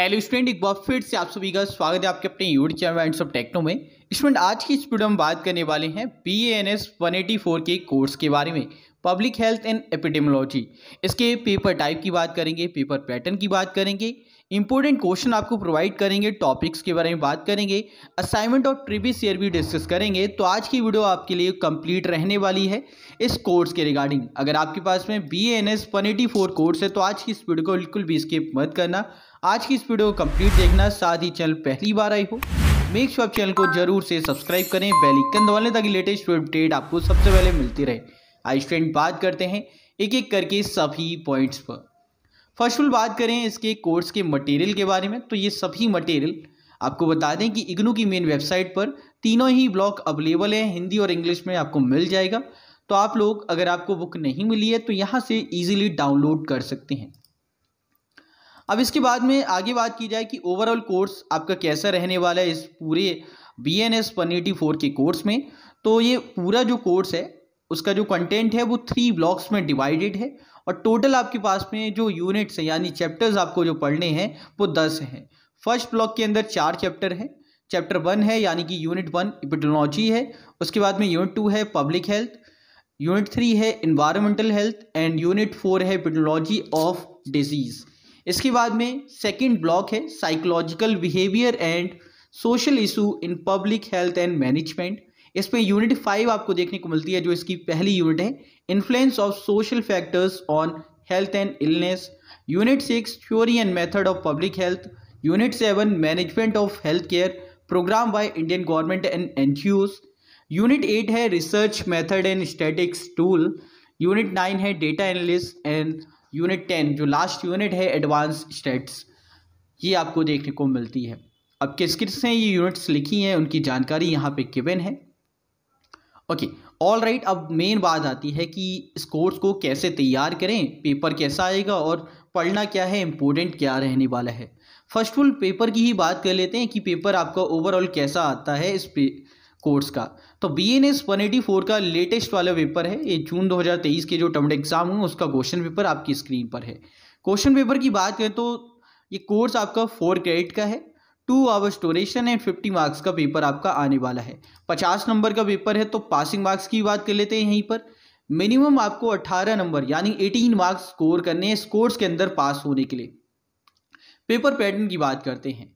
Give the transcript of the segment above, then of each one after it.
Hello student एक बार फिर से आप सभी का स्वागत है आपके अपने यूट्यूब चैनल एंड सब टेक्नो में स्टूडेंट आज की इस वीडियो में बात करने वाले हैं B N S one eighty four के कोर्स के बारे में पब्लिक हेल्थ एंड एपिडेमोलॉजी इसके पेपर टाइप की बात करेंगे पेपर पैटर्न की बात करेंगे इंपॉर्टेंट क्वेश्चन आपको प्रोवाइड करेंगे टॉपिक्स के बारे में बात करेंगे असाइनमेंट और प्रीवियस ईयर भी डिस्कस करेंगे तो आज की वीडियो आपके लिए कंप्लीट रहने वाली है इस कोर्स के रिगार्डिंग अगर आपके पास में B N S one eighty four course है तो आज की इस वीडियो को बिल्कुल भी स्किप मत करना आज की इस वीडियो को कंप्लीट देखना साथ ही चैनल पहली बार आई हो मेक शॉप चैनल को जरूर से सब्सक्राइब करें बेलिकन दबाने ताकि लेटेस्ट अपडेट आपको सबसे पहले मिलती रहे आई स्टूडेंट बात करते हैं एक एक करके सभी पॉइंट्स पर फर्स्ट बात करें इसके कोर्स के मटेरियल के बारे में तो ये सभी मटेरियल आपको बता दें कि इग्नू की मेन वेबसाइट पर तीनों ही ब्लॉग अवेलेबल हैं हिंदी और इंग्लिश में आपको मिल जाएगा तो आप लोग अगर आपको बुक नहीं मिली है तो यहाँ से ईजिली डाउनलोड कर सकते हैं अब इसके बाद में आगे बात की जाए कि ओवरऑल कोर्स आपका कैसा रहने वाला है इस पूरे B N S one eighty four के कोर्स में तो ये पूरा जो कोर्स है उसका जो कंटेंट है वो थ्री ब्लॉक्स में डिवाइडेड है और टोटल आपके पास में जो यूनिट्स हैं यानी चैप्टर्स आपको जो पढ़ने हैं वो दस हैं फर्स्ट ब्लॉक के अंदर चार चैप्टर हैं चैप्टर वन है यानी कि यूनिट वन इपिटोलॉजी है उसके बाद में यूनिट टू है पब्लिक हेल्थ यूनिट थ्री है environmental health and unit four है इपिटोलॉजी ऑफ डिजीज़ इसके बाद में सेकंड ब्लॉक है psychological behaviour and social issue in public health and management इसमें यूनिट फाइव आपको देखने को मिलती है जो इसकी पहली यूनिट है influence of social factors on health and illness unit six theory and method of public health unit seven management of health care programme by Indian government and an unit eight है research method and statistics tool unit nine है data analyst and unit ten जो last unit है advance stats ये आपको देखने को मिलती है अब किस किस ने ये यूनिट्स लिखी हैं उनकी जानकारी यहाँ पे किवेन है ओके ऑल राइट अब मेन बात आती है कि इस कोर्स को कैसे तैयार करें पेपर कैसा आएगा और पढ़ना क्या है इम्पोर्टेंट क्या रहने वाला है फर्स्ट ऑफ ऑल पेपर की ही बात कर लेते हैं कि पेपर आपका ओवरऑल कैसा आता है इस पे कोर्स का तो B N S one eighty four का लेटेस्ट वाला पेपर है ये जून दो हज़ार तेईस के जो टर्म एग्ज़ाम हुए उसका क्वेश्चन पेपर आपकी स्क्रीन पर है क्वेश्चन पेपर की बात करें तो ये कोर्स आपका फोर क्रेडिट का है two hours duration and fifty marks का पेपर आपका आने वाला है पचास नंबर का पेपर है तो पासिंग मार्क्स की बात कर लेते हैं यहीं पर मिनिमम आपको अट्ठारह नंबर यानी एटीन मार्क्स स्कोर करने हैं स्कोर्स के अंदर पास होने के लिए पेपर पैटर्न की बात करते हैं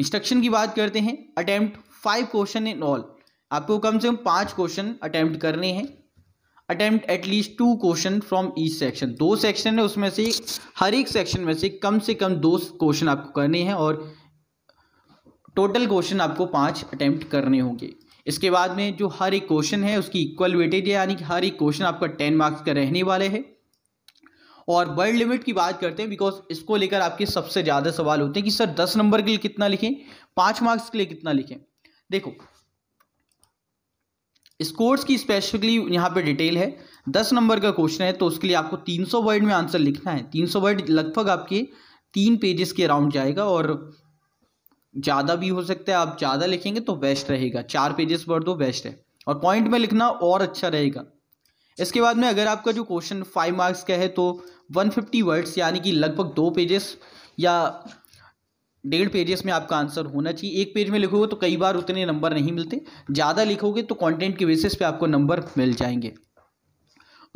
इंस्ट्रक्शन की बात करते हैं attempt five question in all आपको कम से कम पांच क्वेश्चन अटैम्प्ट करने हैं attempt at least two question from each section दो सेक्शन है उसमें से हर एक सेक्शन में से कम से कम दो क्वेश्चन आपको करने हैं और टोटल क्वेश्चन आपको पांच अटैम्प्ट करने होंगे इसके बाद में जो हर एक क्वेश्चन है उसकी इक्वल वेटेज है यानी कि हर एक क्वेश्चन आपका टेन मार्क्स का रहने वाले है और वर्ड लिमिट की बात करते हैं बिकॉज इसको लेकर आपके सबसे ज़्यादा सवाल होते हैं कि सर दस नंबर के लिए कितना लिखें पाँच मार्क्स के लिए कितना लिखें देखो स्कोर्स की स्पेशली यहाँ पे डिटेल है दस नंबर का क्वेश्चन है तो उसके लिए आपको तीन सौ वर्ड में आंसर लिखना है तीन सौ वर्ड लगभग आपके तीन पेजेस के अराउंड जाएगा और ज़्यादा भी हो सकता है आप ज़्यादा लिखेंगे तो बेस्ट रहेगा चार पेजेस पर दो बेस्ट है और पॉइंट में लिखना और अच्छा रहेगा इसके बाद में अगर आपका जो क्वेश्चन फाइव मार्क्स का है तो 150 वर्ड्स यानी कि लगभग दो पेजेस या डेढ़ पेजेस में आपका आंसर होना चाहिए एक पेज में लिखोगे तो कई बार उतने नंबर नहीं मिलते ज़्यादा लिखोगे तो कंटेंट के बेसिस पे आपको नंबर मिल जाएंगे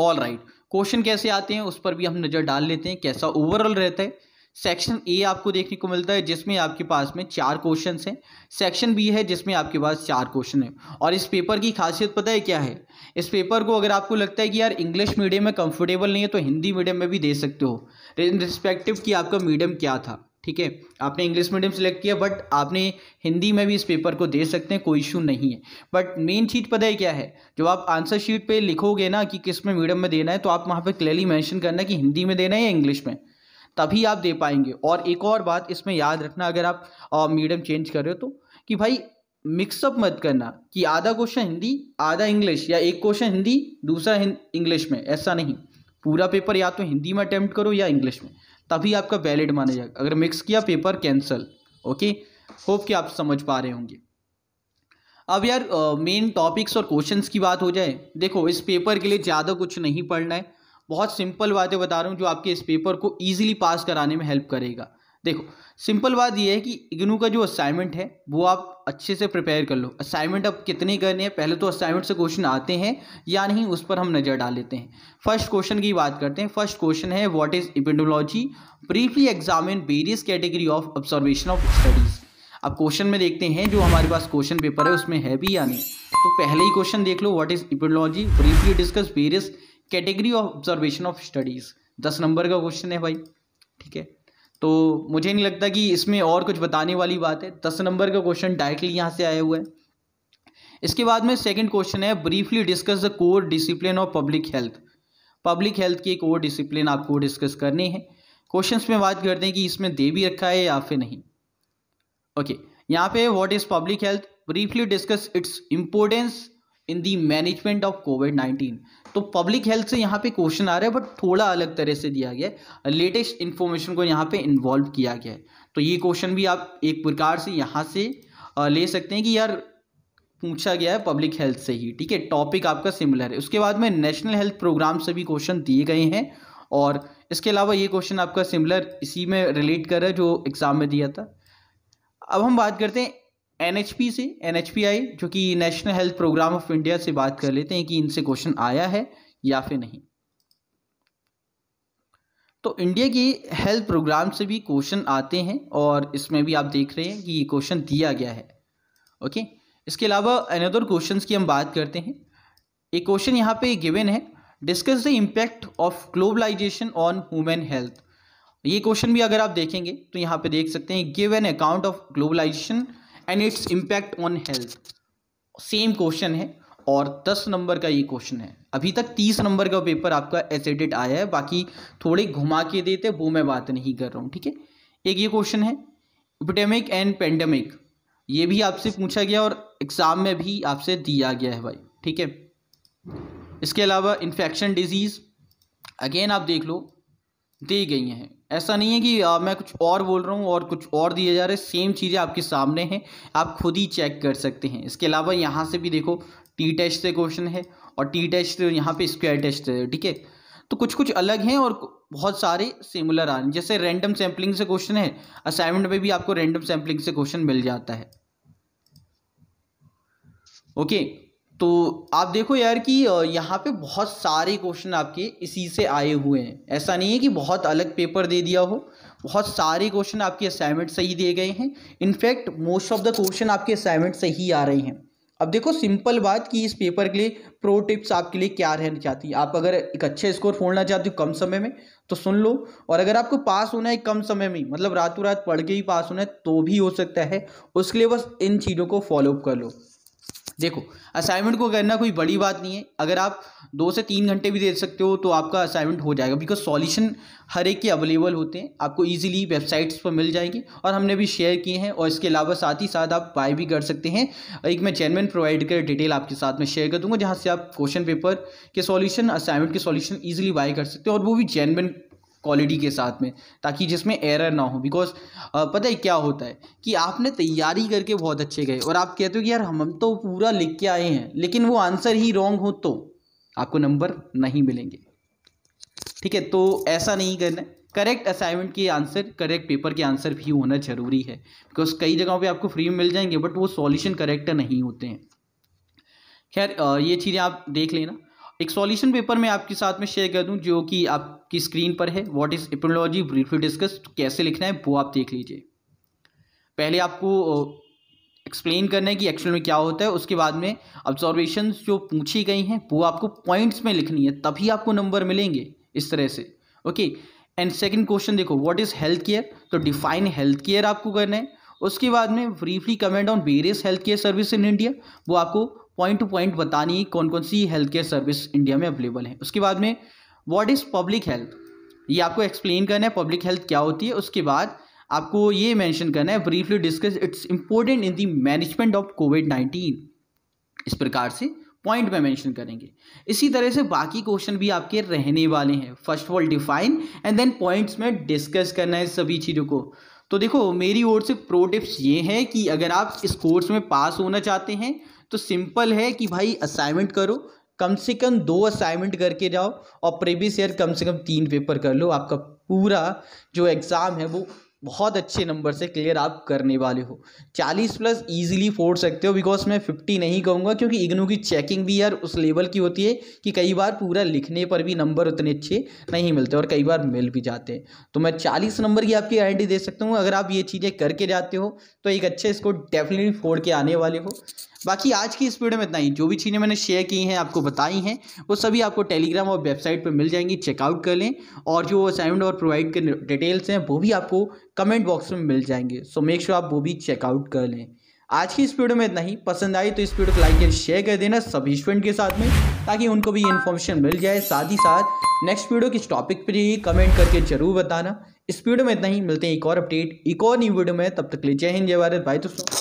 ऑल राइट क्वेश्चन कैसे आते हैं उस पर भी हम नज़र डाल लेते हैं कैसा ओवरऑल रहता है सेक्शन ए आपको देखने को मिलता है जिसमें आपके पास में चार क्वेश्चन हैं सेक्शन बी है जिसमें आपके पास चार क्वेश्चन है और इस पेपर की खासियत पता है क्या है इस पेपर को अगर आपको लगता है कि यार इंग्लिश मीडियम में कंफर्टेबल नहीं है तो हिंदी मीडियम में भी दे सकते हो रिस्पेक्टिव कि आपका मीडियम क्या था ठीक है आपने इंग्लिश मीडियम सेलेक्ट किया बट आपने हिंदी में भी इस पेपर को दे सकते हैं कोई इशू नहीं है बट मेन चीज़ पता है क्या है जब आप आंसर शीट पे लिखोगे ना कि किस में मीडियम में देना है तो आप वहाँ पे क्लियरली मेंशन करना है कि हिंदी में देना है या इंग्लिश में तभी आप दे पाएंगे और एक और बात इसमें याद रखना अगर आप मीडियम चेंज कर रहे हो तो कि भाई मिक्सअप मत करना कि आधा क्वेश्चन हिंदी आधा इंग्लिश या एक क्वेश्चन हिंदी दूसरा इंग्लिश में ऐसा नहीं पूरा पेपर या तो हिंदी में अटैम्प्ट करो या इंग्लिश में तभी आपका वैलिड माना जाएगा अगर मिक्स किया पेपर कैंसिल ओके होप कि आप समझ पा रहे होंगे अब यार मेन टॉपिक्स और क्वेश्चंस की बात हो जाए देखो इस पेपर के लिए ज़्यादा कुछ नहीं पढ़ना है बहुत सिंपल बातें बता रहा हूँ जो आपके इस पेपर को ईजिली पास कराने में हेल्प करेगा देखो सिंपल बात यह है कि इग्नू का जो असाइनमेंट है वो आप अच्छे से प्रिपेयर कर लो असाइनमेंट अब कितने करने हैं पहले तो असाइनमेंट से क्वेश्चन आते हैं या नहीं उस पर हम नज़र डाल लेते हैं फर्स्ट क्वेश्चन की बात करते हैं फर्स्ट क्वेश्चन है what is epidemiology briefly examine various category of observation of studies अब क्वेश्चन में देखते हैं जो हमारे पास क्वेश्चन पेपर है उसमें है भी या नहीं तो पहले ही क्वेश्चन देख लो what is epidemiology briefly discuss various category of observation of studies दस नंबर का क्वेश्चन है भाई ठीक है तो मुझे नहीं लगता कि इसमें और कुछ बताने वाली बात है दस नंबर का क्वेश्चन डायरेक्टली यहाँ से आया हुआ है इसके बाद में सेकंड क्वेश्चन है briefly discuss the core discipline of public health public health की कोर डिसिप्लिन आपको डिस्कस करनी है क्वेश्चंस में बात करते हैं कि इसमें दे भी रखा है या फिर नहीं ओके okay, यहाँ पे what is public health briefly discuss its importance in the management of COVID nineteen तो पब्लिक हेल्थ से यहाँ पे क्वेश्चन आ रहा है बट थोड़ा अलग तरह से दिया गया है लेटेस्ट इन्फॉर्मेशन को यहाँ पे इन्वॉल्व किया गया है तो ये क्वेश्चन भी आप एक प्रकार से यहाँ से ले सकते हैं कि यार पूछा गया है पब्लिक हेल्थ से ही ठीक है टॉपिक आपका सिमिलर है उसके बाद में नेशनल हेल्थ प्रोग्राम से भी क्वेश्चन दिए गए हैं और इसके अलावा ये क्वेश्चन आपका सिमिलर इसी में रिलेट कर रहा है जो एग्ज़ाम में दिया था अब हम बात करते हैं एन से एन जो कि national health programme of India से बात कर लेते हैं कि इनसे क्वेश्चन आया है या फिर नहीं तो इंडिया के हेल्थ प्रोग्राम से भी क्वेश्चन आते हैं और इसमें भी आप देख रहे हैं कि ये क्वेश्चन दिया गया है ओके इसके अलावा अनदर क्वेश्चन की हम बात करते हैं एक क्वेश्चन यहाँ पे गिवन है discuss the impact of globalisation on human health ये क्वेश्चन भी अगर आप देखेंगे तो यहाँ पे देख सकते हैं give an account of globalisation and its impact on health same question है और दस नंबर का ये क्वेश्चन है अभी तक तीस नंबर का पेपर आपका एसेडिट आया है बाकी थोड़े घुमा के देते वो मैं बात नहीं कर रहा हूँ ठीक है एक ये क्वेश्चन है इपिडेमिक एंड पेंडेमिक ये भी आपसे पूछा गया और एग्ज़ाम में भी आपसे दिया गया है भाई ठीक है इसके अलावा इन्फेक्शन डिजीज़ अगेन आप देख लो दी गई हैं ऐसा नहीं है कि आ, मैं कुछ और बोल रहा हूँ और कुछ और दिए जा रहे हैं सेम चीज़ें आपके सामने हैं आप खुद ही चेक कर सकते हैं इसके अलावा यहाँ से भी देखो टी टेस्ट से क्वेश्चन है और टी टेस्ट यहाँ पे स्क्वायर टेस्ट है ठीक है तो कुछ कुछ अलग हैं और बहुत सारे सिमिलर आ रहे हैं जैसे रैंडम सैम्पलिंग से क्वेश्चन है असाइनमेंट में भी आपको रैंडम सैम्पलिंग से क्वेश्चन मिल जाता है ओके okay. तो आप देखो यार कि यहाँ पे बहुत सारे क्वेश्चन आपके इसी से आए हुए हैं ऐसा नहीं है कि बहुत अलग पेपर दे दिया हो बहुत सारे क्वेश्चन आपके असाइनमेंट से ही दिए गए हैं in fact most of the question आपके असाइनमेंट से ही आ रहे हैं अब देखो सिंपल बात कि इस पेपर के लिए प्रो टिप्स आपके लिए क्या रहना चाहती है आप अगर एक अच्छे स्कोर फोड़ना चाहते हो कम समय में तो सुन लो और अगर आपको पास होना है कम समय में मतलब रातों रात पढ़ के ही पास होना है तो भी हो सकता है उसके लिए बस इन चीज़ों को फॉलोअप कर लो देखो असाइनमेंट को करना कोई बड़ी बात नहीं है अगर आप दो से तीन घंटे भी दे सकते हो तो आपका असाइनमेंट हो जाएगा बिकॉज सॉल्यूशन हर एक के अवेलेबल होते हैं आपको ईजिली वेबसाइट्स पर मिल जाएंगे और हमने भी शेयर किए हैं और इसके अलावा साथ ही साथ आप बाय भी कर सकते हैं एक मैं जेनवन प्रोवाइड कर डिटेल आपके साथ में शेयर कर दूँगा जहाँ से आप क्वेश्चन पेपर के सॉल्यूशन असाइनमेंट के सॉल्यूशन ईजिली बाय कर सकते हो और वो भी जेनमेन क्वालिटी के साथ में ताकि जिसमें एरर ना हो बिकॉज पता है क्या होता है कि आपने तैयारी करके बहुत अच्छे गए और आप कहते हो कि यार हम तो पूरा लिख के आए हैं लेकिन वो आंसर ही रॉन्ग हो तो आपको नंबर नहीं मिलेंगे ठीक है तो ऐसा नहीं करना करेक्ट असाइनमेंट के आंसर करेक्ट पेपर के आंसर भी होना जरूरी है बिकॉज कई जगहों पे आपको फ्री में मिल जाएंगे बट वो सॉल्यूशन करेक्ट नहीं होते हैं खैर ये चीज़ें आप देख लेना एक सॉल्यूशन पेपर मैं आपके साथ में शेयर कर दूं जो कि आपकी स्क्रीन पर है what is epidemiology briefly discuss कैसे लिखना है वो आप देख लीजिए पहले आपको एक्सप्लेन करना है कि एक्चुअल में क्या होता है उसके बाद में ऑब्जॉर्वेशन जो पूछी गई हैं वो आपको पॉइंट्स में लिखनी है तभी आपको नंबर मिलेंगे इस तरह से ओके एंड सेकेंड क्वेश्चन देखो वॉट इज़ हेल्थ केयर तो डिफाइन हेल्थ केयर आपको करना है उसके बाद में briefly comment on various health care service in India वो आपको पॉइंट टू पॉइंट बतानी है कौन कौन सी हेल्थ केयर सर्विस इंडिया में अवेलेबल है उसके बाद में व्हाट इज़ पब्लिक हेल्थ ये आपको एक्सप्लेन करना है पब्लिक हेल्थ क्या होती है उसके बाद आपको ये मेंशन करना है briefly discuss its important in the management of COVID nineteen इस प्रकार से पॉइंट में मेंशन करेंगे इसी तरह से बाकी क्वेश्चन भी आपके रहने वाले हैं first of all define and then points में डिस्कस करना है सभी चीज़ों को तो देखो मेरी ओर से प्रो टिप्स ये हैं कि अगर आप इस कोर्स में पास होना चाहते हैं तो सिंपल है कि भाई असाइनमेंट करो कम से कम दो असाइनमेंट करके जाओ और प्रीवियस ईयर कम से कम तीन पेपर कर लो आपका पूरा जो एग्ज़ाम है वो बहुत अच्छे नंबर से क्लियर आप करने वाले हो चालीस प्लस इजीली फोड़ सकते हो बिकॉज मैं फिफ्टी नहीं कहूँगा क्योंकि इग्नू की चेकिंग भी यार उस लेवल की होती है कि कई बार पूरा लिखने पर भी नंबर उतने अच्छे नहीं मिलते और कई बार मिल भी जाते हैं तो मैं चालीस नंबर की आपकी गारंटी दे सकता हूँ अगर आप ये चीज़ें करके जाते हो तो एक अच्छे इसको डेफिनेटली फोड़ के आने वाले हो बाकी आज की इस वीडियो में इतना ही जो भी चीज़ें मैंने शेयर की हैं आपको बताई हैं वो सभी आपको टेलीग्राम और वेबसाइट पर मिल जाएंगी चेकआउट कर लें और जो असाइनमेंट और प्रोवाइड के डिटेल्स हैं वो भी आपको कमेंट बॉक्स में मिल जाएंगे सो मेक श्योर आप वो भी चेकआउट कर लें आज की इस वीडियो में इतना ही पसंद आई तो इस वीडियो को लाइक एंड शेयर कर देना सभी स्टूडेंट के साथ में ताकि उनको भी इन्फॉर्मेशन मिल जाए साथ ही साथ नेक्स्ट वीडियो किस टॉपिक पर ही कमेंट करके जरूर बताना इस वीडियो में इतना ही मिलते हैं एक और अपडेट एक और न्यू वीडियो में तब तक ले जय हिंद जय भारत भाई दोस्तों